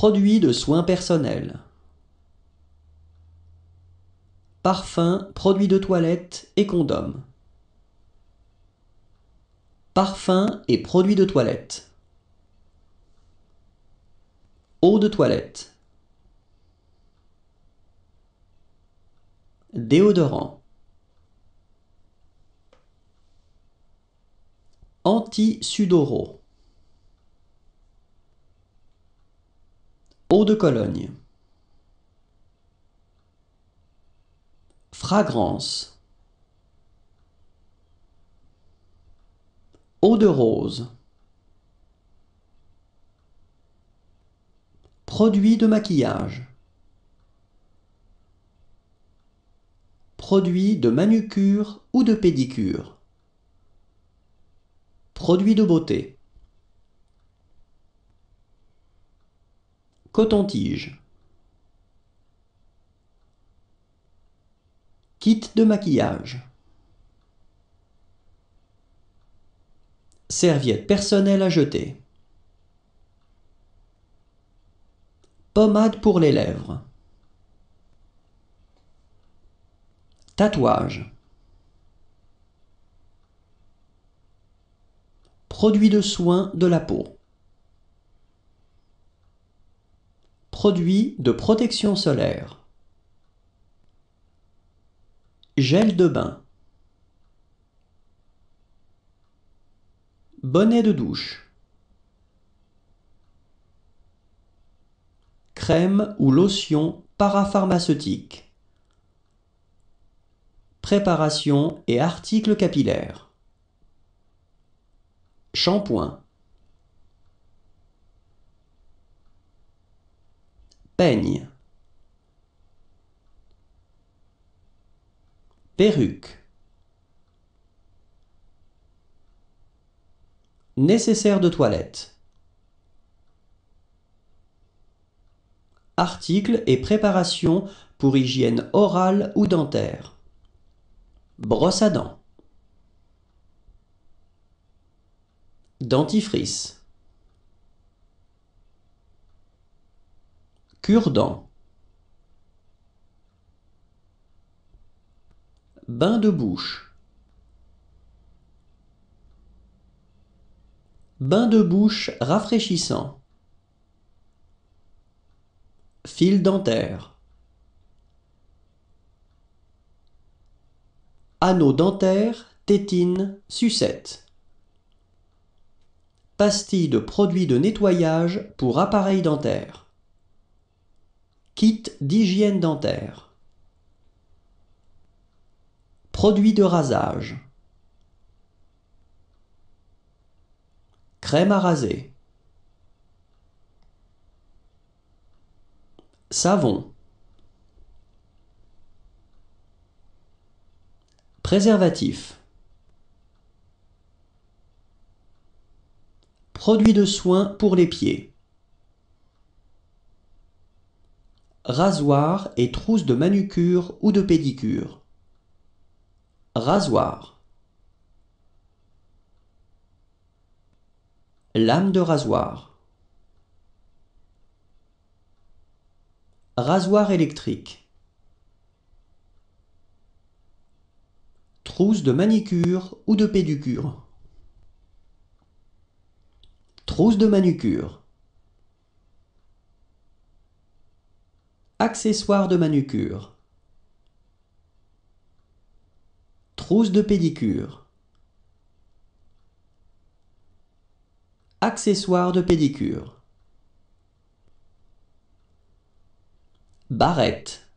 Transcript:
Produits de soins personnels. Parfums, produits de toilette et condoms. Parfums et produits de toilette. Eau de toilette. Déodorant. Anti-sudoraux. Eau de Cologne. Fragrance. Eau de rose. Produit de maquillage. Produit de manucure ou de pédicure. Produit de beauté. coton Kit de maquillage. Serviette personnelle à jeter. Pommade pour les lèvres. Tatouage. Produit de soins de la peau. Produits de protection solaire. Gel de bain. Bonnet de douche. Crème ou lotion parapharmaceutique. Préparation et articles capillaires. Shampoing. peigne perruque nécessaire de toilette articles et préparation pour hygiène orale ou dentaire brosse à dents dentifrice Cure-dents Bain de bouche Bain de bouche rafraîchissant Fil dentaire Anneau dentaire, tétine, sucette Pastille de produits de nettoyage pour appareil dentaire Kit d'hygiène dentaire. Produits de rasage. Crème à raser. Savon. Préservatif. Produits de soins pour les pieds. Rasoir et trousse de manucure ou de pédicure. Rasoir. Lame de rasoir. Rasoir électrique. Trousse de manicure ou de pédicure. Trousse de manucure. Accessoires de manucure. Trousse de pédicure. Accessoires de pédicure. Barrette.